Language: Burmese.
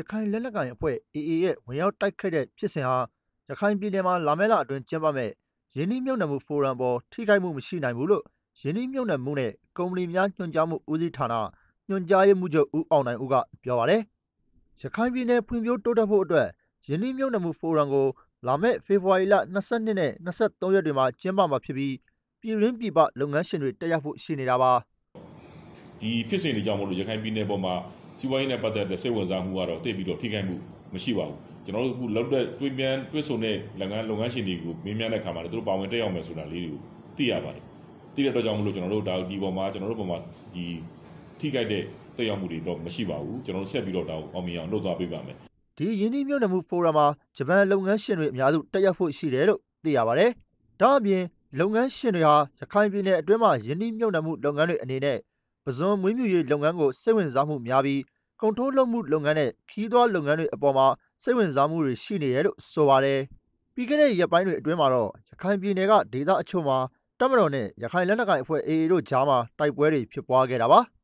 ရခိုင်လက်နက်ကိုင်အဖွဲ့ AA ရဲ့ဝင်ရောက်တိုက်ခိုက်တဲ့ဖြစ်စဉ်ဟာရခိုင်ပြည်နယ်မှာလာမယ့်လအတွင်းကျင်းပမယ့်ရင်းနှီးမြှုပ်နှံမှုဖိုရမ်ပေါ်ထိခိုက်မှုမရှိနိုင်ဘူးလို့ရင်းနှီးမြှုပ်နှံမှုနဲ့ကုမ္ပဏီများညွှန်ကြားမှုဦးစီးဌာနညွှန်ကြားရေးမှူးချုပ်ဦးအောင်နိုင်ဦးကပြောပါတယ်။ရခိုင်ပြည်နယ်ဖွံ့ဖြိုးတိုးတက်ဖို့အတွက်ရင်းနှီးမြှုပ်နှံမှုဖိုရမ်ကိုလာမယ့်ဖေဖော်ဝါရီလ22နဲ့23ရက်တွေမှာကျင်းပမှာဖြစ်ပြီးပြည်ရင်းပြည်ပလုပ်ငန်းရှင်တွေတက်ရောက်ဖို့ရှိနေတာပါ။ဒီဖြစ်စဉ်တွေကြောင့်မလို့ရခိုင်ပြည်နယ်ပေါ်မှာစီးပွားရေးနဲ့ပတ်သက်တဲ့စိတ်ဝင်စားမှုကတော့တိတ်ပြီးတော့ထိခိုက်မှုမရှိပါဘူးကျွန်တော်တို့အခုလောက်တဲ့တွေးပြန်တွေးဆုံတဲ့လုပ်ငန်းလုပ်ငန်းရှင်တွေကိုမင်းများတဲ့ခါမှာလည်းသူတို့ပါဝင်တက်ရောက်မယ်ဆိုတာလေးတွေကိုသိရပါတယ်သိတဲ့အတွက်ကြောင့်မလို့ကျွန်တော်တို့ဒါဒီပေါ်မှာကျွန်တော်တို့ပေါ်မှာဒီထိခိုက်တဲ့တက်ရောက်မှုတွေတော့မရှိပါဘူးကျွန်တော်တို့ဆက်ပြီးတော့ဒါအောင်မြင်အောင်လုပ်သွားပေးပါမယ်ဒီယင်းဒီမြို့နယ်မှုဖိုရမ်မှာဂျပန်လုပ်ငန်းရှင်တွေအများစုတက်ရောက်ဖို့ရှိတယ်လို့သိရပါတယ်ဒါအပြင်လုပ်ငန်းရှင်တွေဟာရခိုင်ပြည်နယ်အတွင်းမှာယင်းဒီမြို့နယ်မှုလုပ်ငန်းတွေအနေနဲ့ပဇွန်မွေးမြူရေးလုပ်ငန်းကိုစိတ်ဝင်စားမှုများပြီးကုန်ထုတ်လုပ်မှုလုပ်ငန်းနဲ့ခီးသွွားလုပ်ငန်းတွေအပေါ်မှာစိတ်ဝင်စားမှုတွေရှိနေတယ်လို့ဆိုပါတယ်။ပြီးခဲ့တဲ့ရက်ပိုင်းတွေအတွင်းမှာတော့ရခိုင်ပြည်နယ်ကဒေသအချို့မှာတပ်မတော်နဲ့ရခိုင်လက်နက်ကိုင်အဖွဲ့ AA တို့ကြားမှာတိုက်ပွဲတွေဖြစ်ပွားခဲ့တာပါ။